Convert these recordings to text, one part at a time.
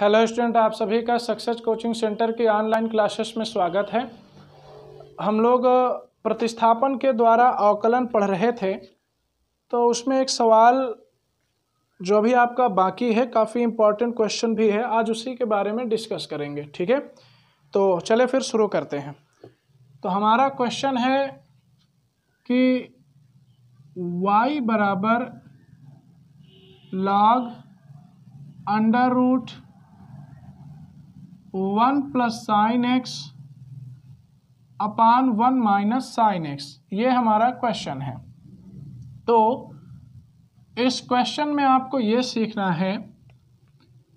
hello student आप सभी का सक्सेस कोचिंग सेंटर की ऑनलाइन क्लासेस में स्वागत है हम लोग प्रतिस्थापन के द्वारा अवकलन पढ़ रहे थे तो उसमें एक सवाल जो भी आपका बाकी है काफ़ी इम्पोर्टेंट क्वेश्चन भी है आज उसी के बारे में डिस्कस करेंगे ठीक है तो चले फिर शुरू करते हैं तो हमारा क्वेश्चन है कि वाई बराबर log under root one plus sine x upon one minus sine x ये हमारा क्वेश्चन है तो इस क्वेश्चन में आपको ये सीखना है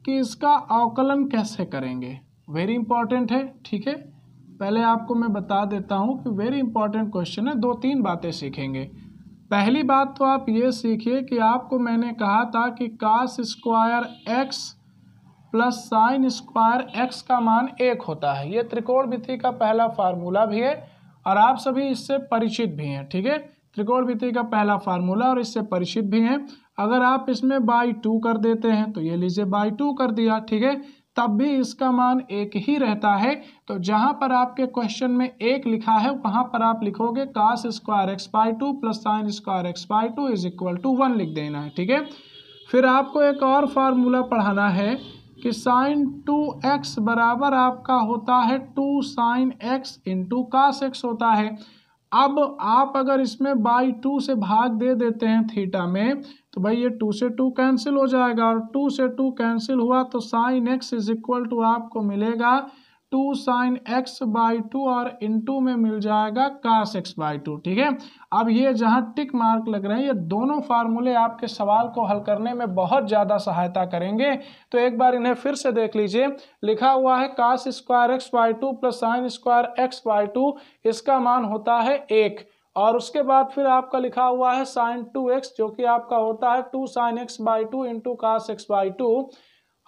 कि इसका अवकलन कैसे करेंगे वेरी इंपॉर्टेंट है ठीक है पहले आपको मैं बता देता हूँ कि वेरी इंपॉर्टेंट क्वेश्चन है दो तीन बातें सीखेंगे पहली बात तो आप ये सीखिए कि आपको मैंने कहा था कि cos square x plus sine square x का मान एक होता है ये त्रिकोणमिति का पहला फार्मूला भी है और आप सभी इससे परिचित भी हैं ठीक है त्रिकोणमिति का पहला फार्मूला और इससे परिचित भी हैं अगर आप इसमें बाई टू कर देते हैं तो ये लीजिए बाई टू कर दिया ठीक है तब भी इसका मान एक ही रहता है तो जहाँ पर आपके क्वेश्चन में एक लिखा है वहाँ पर आप लिखोगे cos square x by two plus sine square x by two is equal to one लिख देना है ठीक है फिर आपको एक और फार्मूला पढ़ाना है कि साइन टू एक्स बराबर आपका होता है two sine x into cos x होता है अब आप अगर इसमें बाई टू से भाग दे देते हैं थीटा में तो भाई ये टू से टू कैंसिल हो जाएगा और टू से टू कैंसिल हुआ तो sine x is equal to आपको मिलेगा two sine x by two और इनटू में मिल जाएगा कास एक्स बाई टू ठीक है अब ये जहाँ टिक मार्क लग रहे हैं ये दोनों फार्मूले आपके सवाल को हल करने में बहुत ज़्यादा सहायता करेंगे तो एक बार इन्हें फिर से देख लीजिए लिखा हुआ है cos square x by two plus sine square x by two इसका मान होता है एक और उसके बाद फिर आपका लिखा हुआ है साइन टू एक्स जो कि आपका होता है two sine x by two into cos x by two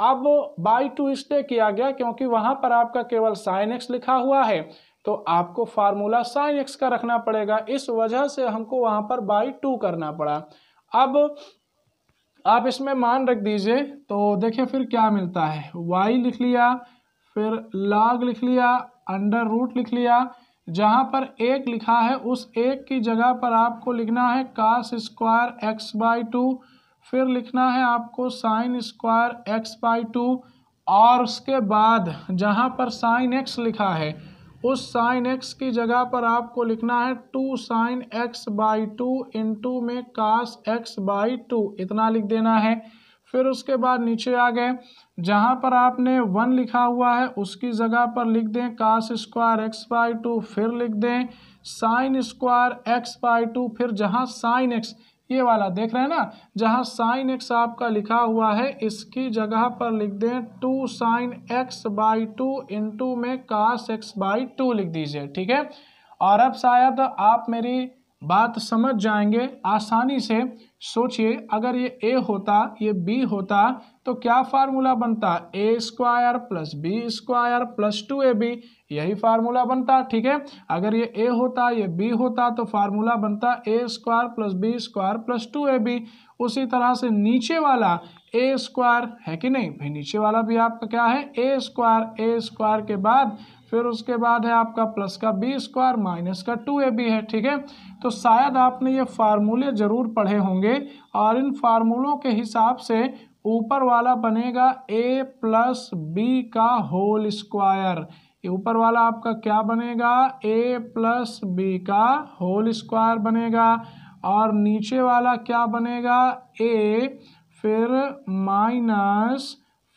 अब बाई टू इसलिए किया गया क्योंकि वहां पर आपका केवल साइन एक्स लिखा हुआ है तो आपको फार्मूला साइन एक्स का रखना पड़ेगा इस वजह से हमको वहां पर बाय टू करना पड़ा अब आप इसमें मान रख दीजिए तो देखिए फिर क्या मिलता है वाई लिख लिया फिर लॉग लिख लिया अंडर रूट लिख लिया जहां पर एक लिखा है उस एक की जगह पर आपको लिखना है cos square x by two फिर लिखना है आपको sine square x by two और उसके बाद जहाँ पर साइन एक्स लिखा है उस साइन एक्स की जगह पर आपको लिखना है two sine x by two into में कास एक्स बाई टू इतना लिख देना है फिर उसके बाद नीचे आ गए जहाँ पर आपने वन लिखा हुआ है उसकी जगह पर लिख दें cos square x by two फिर लिख दें sine square x by two फिर जहाँ साइन एक्स ये वाला देख रहे हैं ना जहाँ साइन एक्स आपका लिखा हुआ है इसकी जगह पर लिख दें two sine x by two into में कास एक्स बाई टू लिख दीजिए ठीक है और अब शायद आप मेरी बात समझ जाएंगे आसानी से सोचिए अगर ये ए होता ये बी होता तो क्या फार्मूला बनता a square plus b square plus two a b यही फार्मूला बनता ठीक है अगर ये ए होता ये बी होता तो फार्मूला बनता a square plus b square plus two a b उसी तरह से नीचे वाला ए स्क्वायर है कि नहीं भाई नीचे वाला भी आपका क्या है ए स्क्वायर ए स्क्वायर के बाद फिर उसके बाद है आपका प्लस का बी स्क्वायर माइनस का टू ए बी है ठीक है तो शायद आपने ये फार्मूले ज़रूर पढ़े होंगे और इन फार्मूलों के हिसाब से ऊपर वाला बनेगा ए प्लस बी का होल स्क्वायर ऊपर वाला आपका क्या बनेगा ए प्लस बी का होल स्क्वायर बनेगा और नीचे वाला क्या बनेगा ए फिर माइनस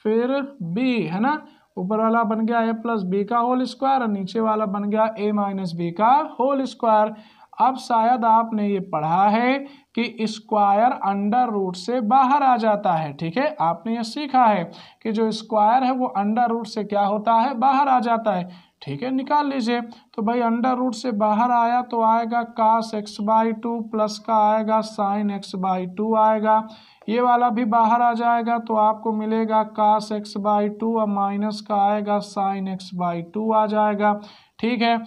फिर बी है ना ऊपर वाला बन गया ए प्लस बी का होल स्क्वायर और नीचे वाला बन गया ए माइनस बी का होल स्क्वायर अब शायद आपने ये पढ़ा है कि स्क्वायर अंडर रूट से बाहर आ जाता है ठीक है आपने ये सीखा है कि जो स्क्वायर है वो अंडर रूट से क्या होता है बाहर आ जाता है ठीक है निकाल लीजिए तो भाई अंडर रूट से बाहर आया तो आएगा cos x by two plus का आएगा साइन एक्स बाई टू आएगा ये वाला भी बाहर आ जाएगा तो आपको मिलेगा कास एक्स बाई टू और माइनस का आएगा साइन एक्स बाई टू आ जाएगा ठीक है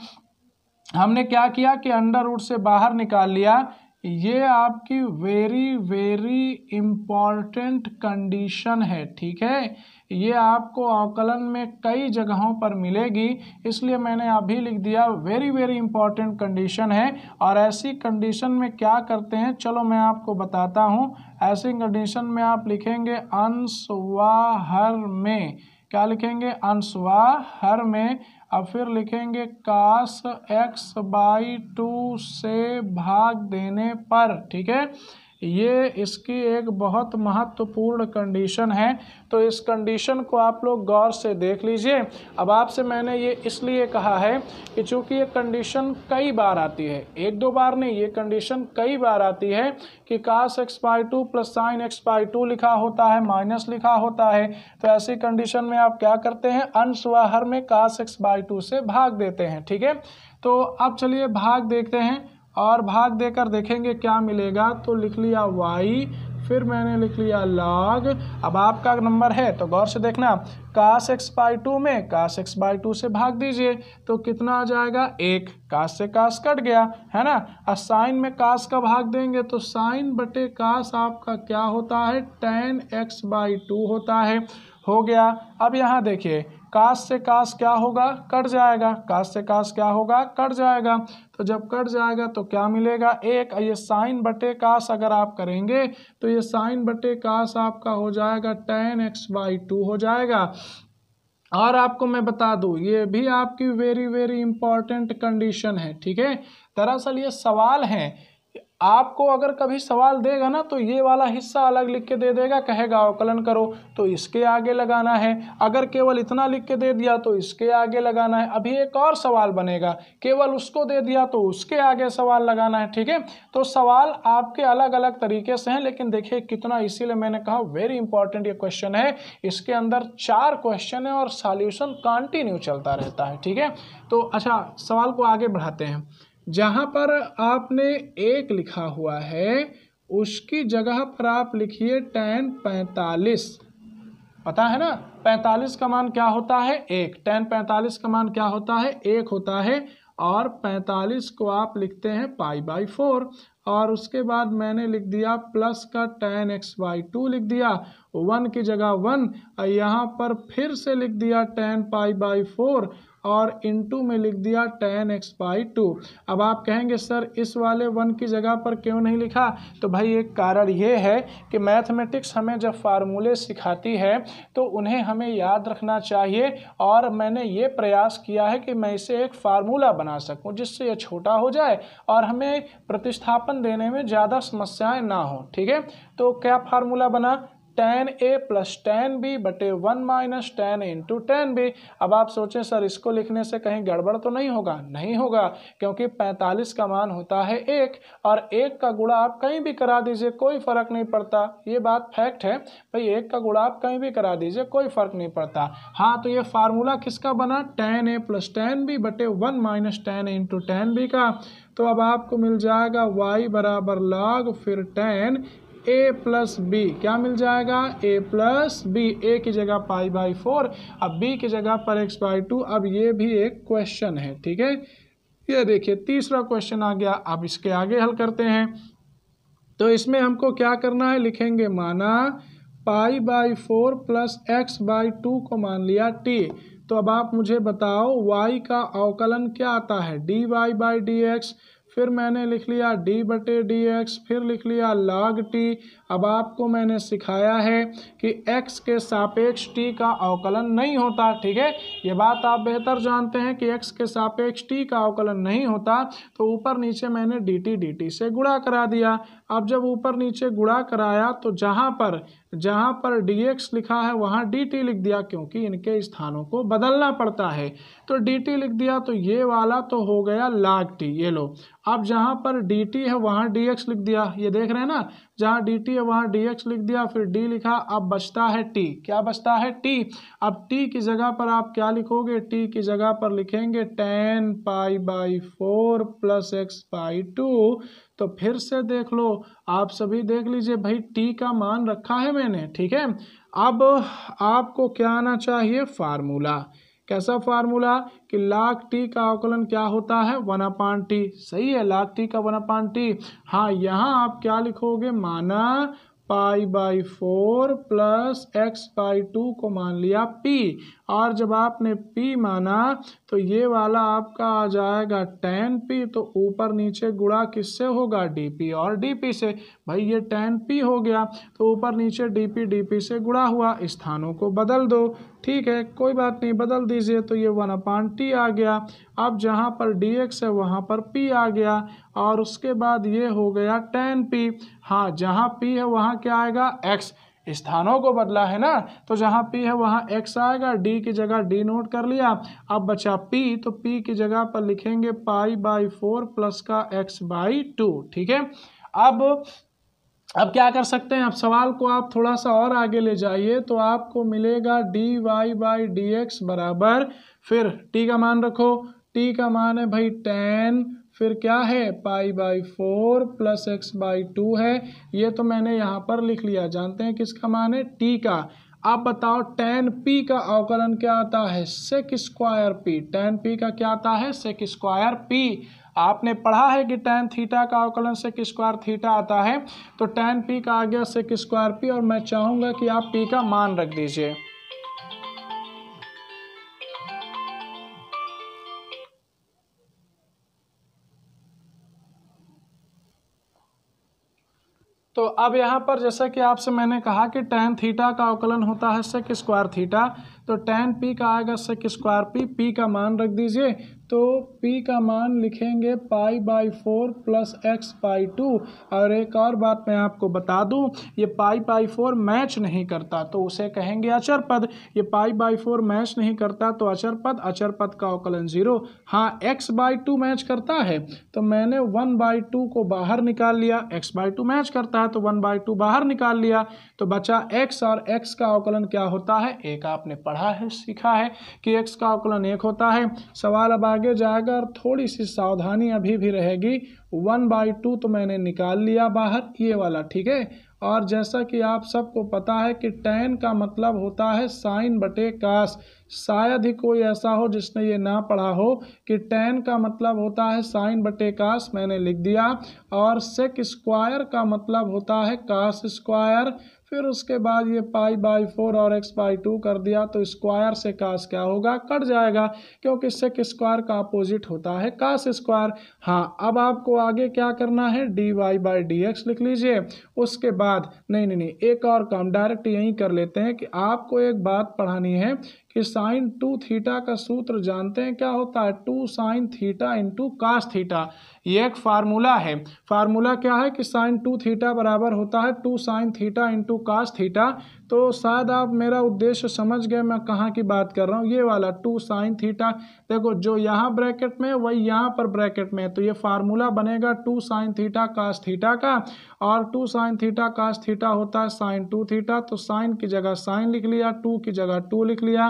हमने क्या किया कि अंडर रूट से बाहर निकाल लिया ये आपकी वेरी वेरी इम्पॉर्टेंट कंडीशन है ठीक है ये आपको आकलन में कई जगहों पर मिलेगी इसलिए मैंने अभी लिख दिया वेरी वेरी इंपॉर्टेंट कंडीशन है और ऐसी कंडीशन में क्या करते हैं चलो मैं आपको बताता हूँ ऐसी कंडीशन में आप लिखेंगे अंशवाहर में क्या लिखेंगे अंशवाहर में अब फिर लिखेंगे कास एक्स बाई टू से भाग देने पर ठीक है ये इसकी एक बहुत महत्वपूर्ण कंडीशन है तो इस कंडीशन को आप लोग गौर से देख लीजिए अब आपसे मैंने ये इसलिए कहा है कि चूंकि ये कंडीशन कई बार आती है एक दो बार नहीं ये कंडीशन कई बार आती है कि cos x by two plus sine x by two लिखा होता है माइनस लिखा होता है तो ऐसी कंडीशन में आप क्या करते हैं अंश व हर में कास एक्स बाई टू से भाग देते हैं ठीक है तो अब चलिए भाग देखते हैं और भाग देकर देखेंगे क्या मिलेगा तो लिख लिया वाई फिर मैंने लिख लिया लॉग अब आपका नंबर है तो गौर से देखना कास एक्स बाई टू में कास एक्स बाई टू से भाग दीजिए तो कितना आ जाएगा एक कास से कास कट गया है ना और साइन में कास का भाग देंगे तो साइन बटे कास आपका क्या होता है टेन एक्स बाई टू होता है हो गया अब यहाँ देखिए काश से काश क्या होगा कट जाएगा काश से काश क्या होगा कट जाएगा तो जब कट जाएगा तो क्या मिलेगा एक ये साइन बटे काश अगर आप करेंगे तो ये साइन बटे काश आपका हो जाएगा टेन एक्स बाई टू हो जाएगा और आपको मैं बता दू ये भी आपकी वेरी वेरी इंपॉर्टेंट कंडीशन है ठीक है दरअसल ये सवाल है आपको अगर कभी सवाल देगा ना तो ये वाला हिस्सा अलग लिख के दे देगा कहेगा अवकलन करो तो इसके आगे लगाना है अगर केवल इतना लिख के दे दिया तो इसके आगे लगाना है अभी एक और सवाल बनेगा केवल उसको दे दिया तो उसके आगे सवाल लगाना है ठीक है तो सवाल आपके अलग अलग तरीके से हैं लेकिन देखिए कितना इसीलिए मैंने कहा वेरी इंपॉर्टेंट ये क्वेश्चन है इसके अंदर चार क्वेश्चन है और सॉल्यूशन कंटिन्यू चलता रहता है ठीक है तो अच्छा सवाल को आगे बढ़ाते हैं जहाँ पर आपने एक लिखा हुआ है उसकी जगह पर आप लिखिए टेन पैंतालीस पता है ना पैंतालीस का मान क्या होता है एक टेन पैंतालीस का मान क्या होता है एक होता है और पैंतालीस को आप लिखते हैं पाई बाई फोर और उसके बाद मैंने लिख दिया प्लस का टेन एक्स बाई टू लिख दिया वन की जगह वन यहाँ पर फिर से लिख दिया टेन पाई बाई फोर और टू में लिख दिया टेन एक्स बाई टू अब आप कहेंगे सर इस वाले वन की जगह पर क्यों नहीं लिखा तो भाई एक कारण ये है कि मैथमेटिक्स हमें जब फार्मूले सिखाती है तो उन्हें हमें याद रखना चाहिए और मैंने ये प्रयास किया है कि मैं इसे एक फार्मूला बना सकूं जिससे यह छोटा हो जाए और हमें प्रतिस्थापन देने में ज़्यादा समस्याएँ ना हों ठीक है तो क्या फार्मूला बना tan a plus tan b बटे one minus tan a into tan b अब आप सोचें सर इसको लिखने से कहीं गड़बड़ तो नहीं होगा नहीं होगा क्योंकि पैंतालीस का मान होता है एक और एक का गुड़ा आप कहीं भी करा दीजिए कोई फ़र्क नहीं पड़ता ये बात फैक्ट है भाई एक का गुड़ा आप कहीं भी करा दीजिए कोई फ़र्क नहीं पड़ता हाँ तो ये फार्मूला किसका बना tan a plus tan b बटे one minus tan a into tan b का तो अब आपको मिल जाएगा वाई बराबर लॉग फिर टेन ए प्लस बी क्या मिल जाएगा ए प्लस बी ए की जगह पाई बाई फोर अब बी की जगह पर एक्स बाई टू अब ये भी एक क्वेश्चन है ठीक है ये देखिए तीसरा क्वेश्चन आ गया अब इसके आगे हल करते हैं तो इसमें हमको क्या करना है लिखेंगे माना pi by four plus x by two को मान लिया टी तो अब आप मुझे बताओ वाई का अवकलन क्या आता है d y by d x फिर मैंने लिख लिया डी बटे डी एक्स फिर लिख लिया लॉग टी अब आपको मैंने सिखाया है कि एक्स के सापेक्ष टी का अवकलन नहीं होता ठीक है ये बात आप बेहतर जानते हैं कि एक्स के सापेक्ष टी का अवकलन नहीं होता तो ऊपर नीचे मैंने डी टी डी टी से गुणा करा दिया अब जब ऊपर नीचे गुणा कराया तो जहाँ पर जहाँ पर डी एक्स लिखा है वहाँ डी टी लिख दिया क्योंकि इनके स्थानों को बदलना पड़ता है तो डी टी लिख दिया तो ये वाला तो हो गया लाग टी ये लो अब जहाँ पर डी टी है वहाँ डी एक्स लिख दिया ये देख रहे हैं ना जहाँ डी टी है वहाँ डी एक्स लिख दिया फिर डी लिखा अब बचता है टी क्या बचता है टी अब टी की जगह पर आप क्या लिखोगे टी की जगह पर लिखेंगे tan pi by four plus x by two तो फिर से देख लो आप सभी देख लीजिए भाई टी का मान रखा है मैंने ठीक है अब आपको क्या आना चाहिए फार्मूला कैसा फार्मूला कि लाख टी का अवकलन क्या होता है वन अपान टी सही है लाख टी का वन अपान टी हाँ यहाँ आप क्या लिखोगे माना pi by four plus x by two को मान लिया पी और जब आपने पी माना तो ये वाला आपका आ जाएगा टेन पी तो ऊपर नीचे गुड़ा किससे होगा डी पी और डी पी से भाई ये टेन पी हो गया तो ऊपर नीचे डी पी डी पी से गुड़ा हुआ स्थानों को बदल दो ठीक है कोई बात नहीं बदल दीजिए तो ये वन अपान टी आ गया अब जहाँ पर डी एक्स है वहाँ पर पी आ गया और उसके बाद ये हो गया टेन पी हाँ जहाँ पी है वहाँ क्या आएगा एक्स स्थानों को बदला है ना तो जहाँ पी है वहाँ एक्स आएगा डी की जगह डी नोट कर लिया अब बचा पी तो पी की जगह पर लिखेंगे पाई बाई फोर प्लस का एक्स बाई टू ठीक है अब अब क्या कर सकते हैं अब सवाल को आप थोड़ा सा और आगे ले जाइए तो आपको मिलेगा d y by d x बराबर फिर टी का मान रखो टी का मान है भाई टेन फिर क्या है pi by four plus x by two है ये तो मैंने यहाँ पर लिख लिया जानते हैं किसका मान है टी का आप बताओ टेन पी का अवकलन क्या आता है sec square p tan p का क्या आता है सेक स्क्वायर पी आपने पढ़ा है कि टेन थीटा का अवकलन सेक स्क्वायर थीटा आता है तो टेन पी का आ गया सेक स्क्वायर पी और मैं चाहूँगा कि आप पी का मान रख दीजिए तो अब यहाँ पर जैसा कि आपसे मैंने कहा कि टेन थीटा का अवकलन होता है सेक स्क्वायर थीटा तो टेन पी का आएगा सेक स्क्वायर पी पी का मान रख दीजिए तो p का मान लिखेंगे pi by four plus x pi two और एक और बात मैं आपको बता दूं ये पाई बाई फोर मैच नहीं करता तो उसे कहेंगे अचर पद ये पाई बाई फोर मैच नहीं करता तो अचर पद अचर पद का अवकलन ज़ीरो हाँ x बाई टू मैच करता है तो मैंने वन बाई टू को बाहर निकाल लिया x बाई टू मैच करता है तो वन बाई टू बाहर निकाल लिया तो बचा x और x का अवकलन क्या होता है एक आपने पढ़ा पढ़ा है सीखा है कि एक्स का अवकलन एक होता है सवाल अब आगे जाएगा और थोड़ी सी सावधानी अभी भी रहेगी वन बाई टू तो मैंने निकाल लिया बाहर ये वाला ठीक है और जैसा कि आप सबको पता है कि टेन का मतलब होता है साइन बटे कास शायद ही कोई ऐसा हो जिसने ये ना पढ़ा हो कि टेन का मतलब होता है साइन बटे कास मैंने लिख दिया और सेक स्क्वायर का मतलब होता है कास स्क्वायर फिर उसके बाद ये पाई बाई फोर और एक्स बाई टू कर दिया तो स्क्वायर से कास क्या होगा कट जाएगा क्योंकि सेक स्क्वायर का अपोजिट होता है कास स्क्वायर हाँ अब आपको आगे क्या करना है d y by d x लिख लीजिए उसके बाद नहीं नहीं नहीं एक और काम डायरेक्ट यही कर लेते हैं कि आपको एक बात पढ़ानी है कि साइन टू थीटा का सूत्र जानते हैं क्या होता है two sine theta into cos theta ये एक फार्मूला है फार्मूला क्या है कि साइन टू थीटा बराबर होता है two sine theta into cos theta तो शायद आप मेरा उद्देश्य समझ गए मैं कहाँ की बात कर रहा हूँ ये वाला टू साइन थीटा देखो जो यहाँ ब्रैकेट में वही यहाँ पर ब्रैकेट में है तो ये फार्मूला बनेगा two sine theta cos theta का और two sine theta cos theta होता है साइन टू थीटा तो साइन की जगह साइन लिख लिया टू की जगह टू लिख लिया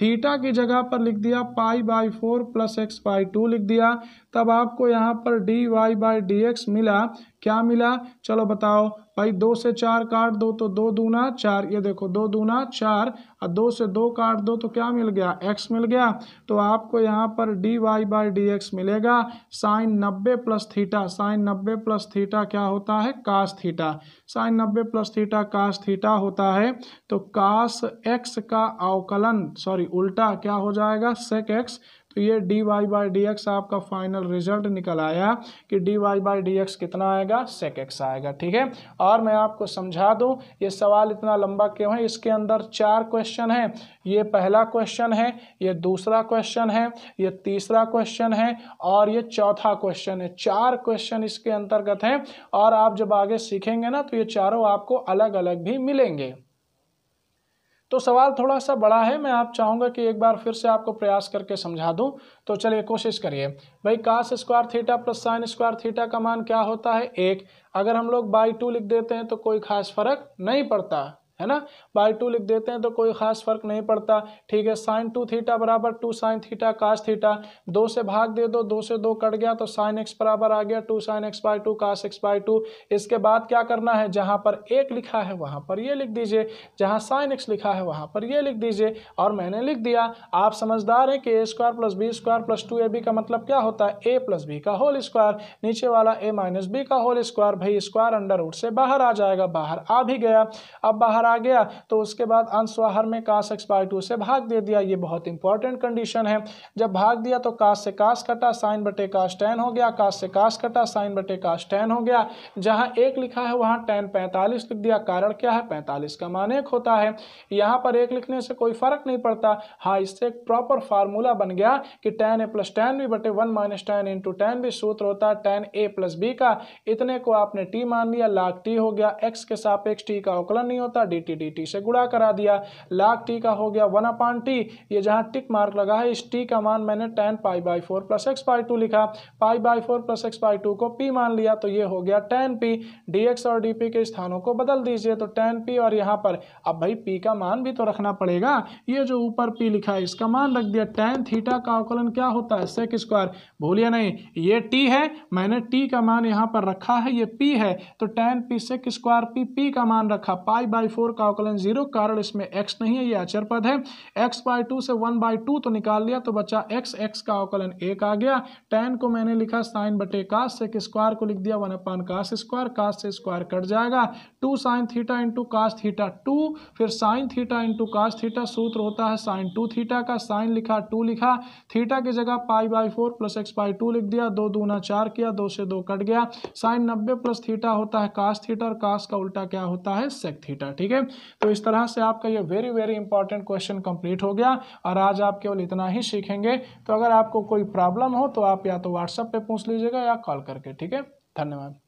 थीटा की जगह पर लिख दिया pi by four plus x by two लिख दिया तब आपको यहाँ पर d y by d x मिला क्या मिला चलो बताओ भाई दो से चार काट दो तो दो दूना चार ये देखो दो दूना चार और दो से दो काट दो तो क्या मिल गया एक्स मिल गया तो आपको यहाँ पर d y by d x मिलेगा साइन नब्बे प्लस थीटा साइन नब्बे प्लस थीटा क्या होता है कास थीटा साइन नब्बे प्लस थीटा कास थीटा होता है तो कास एक्स का अवकलन सॉरी उल्टा क्या हो जाएगा सेक एक्स तो ये d y by d x आपका फाइनल रिजल्ट निकल आया कि d y by d x कितना आएगा सेक एक्स आएगा ठीक है और मैं आपको समझा दूँ ये सवाल इतना लंबा क्यों है इसके अंदर चार क्वेश्चन हैं ये पहला क्वेश्चन है ये दूसरा क्वेश्चन है ये तीसरा क्वेश्चन है और ये चौथा क्वेश्चन है चार क्वेश्चन इसके अंतर्गत हैं और आप जब आगे सीखेंगे ना तो ये चारों आपको अलग अलग भी मिलेंगे तो सवाल थोड़ा सा बड़ा है मैं आप चाहूँगा कि एक बार फिर से आपको प्रयास करके समझा दूँ तो चलिए कोशिश करिए भाई cos square theta plus sine square theta का मान क्या होता है एक अगर हम लोग बाई टू लिख देते हैं तो कोई खास फर्क नहीं पड़ता है ना बाई टू लिख देते हैं तो कोई खास फर्क नहीं पड़ता ठीक है साइन टू थीटा बराबर two sine theta cos theta दो से भाग दे दो दो से दो कट गया तो साइन एक्स बराबर आ गया two sine x by two cos x by two इसके बाद क्या करना है जहां पर एक लिखा है वहां पर ये लिख दीजिए जहां साइन एक्स लिखा है वहां पर ये लिख दीजिए और मैंने लिख दिया आप समझदार हैं कि a square plus b square plus two a b का मतलब क्या होता है ए प्लस बी का होल स्क्वायर नीचे वाला ए माइनस बी का होल स्क्वायर भाई स्क्वायर अंडर रूट से बाहर आ जाएगा बाहर आ भी गया अब बाहर आ आ गया तो उसके बाद अंशवाहर में काश एक्स बाई टू से भाग दे दिया ये बहुत इंपॉर्टेंट कंडीशन है जब भाग दिया तो काश से काश कटा साइन बटे काश टेन हो गया काश से काश कटा साइन बटे काश टेन हो गया जहाँ एक लिखा है वहाँ टेन पैंतालीस लिख दिया कारण क्या है पैंतालीस का मान एक होता है यहाँ पर एक लिखने से कोई फर्क नहीं पड़ता हाँ इससे एक प्रॉपर फार्मूला बन गया कि tan a plus tan b बटे one minus tan into tan b सूत्र होता है टेन ए प्लस बी का इतने को आपने टी मान लिया लाख टी हो गया एक्स के सापेक्ष टी का अवकलन नहीं होता डी टी डी टी से गुड़ा करा दिया लाख टी का हो गया वन अपान टी ये जहाँ टिक मार्क लगा है इस टी का मान मैंने tan pi by four plus x by two लिखा pi by four plus x by two को पी मान लिया तो ये हो गया टेन पी डी एक्स और डी पी के स्थानों को बदल दीजिए तो टेन पी और यहाँ पर अब भाई पी का मान भी तो रखना पड़ेगा ये जो ऊपर पी लिखा है इसका मान रख दिया टेन थीटा का आकलन क्या होता है सेक स्क्वायर भूलिए नहीं ये टी है मैंने टी का मान यहाँ पर रखा है ये पी है तो tan p sec square p p का मान रखा पाई बाई फोर का अवकलन जीरो कारण इसमें एक्स नहीं है ये अचर पद है एक्स बाय टू से वन बाय टू तो निकाल लिया तो बचा एक्स एक्स का अवकलन एक आ गया टेन को मैंने लिखा साइन बटे कास से स्क्वायर को लिख दिया वन अपान कास स्क्वायर कास से स्क्वायर कट जाएगा two sine theta into cos theta two फिर sine theta into cos theta सूत्र होता है साइन टू थीटा का साइन लिखा टू लिखा थीटा की जगह pi by four plus x by two लिख दिया दो दूना चार किया दो से दो कट गया साइन नब्बे प्लस थीटा होता है कास थीटा और कास का उल्टा क्या होता है सेक थीटा ठीक है है तो इस तरह से आपका ये very very important question complete हो गया और आज आप केवल इतना ही सीखेंगे तो अगर आपको कोई प्रॉब्लम हो तो आप या तो व्हाट्सएप पर पूछ लीजिएगा या कॉल करके ठीक है धन्यवाद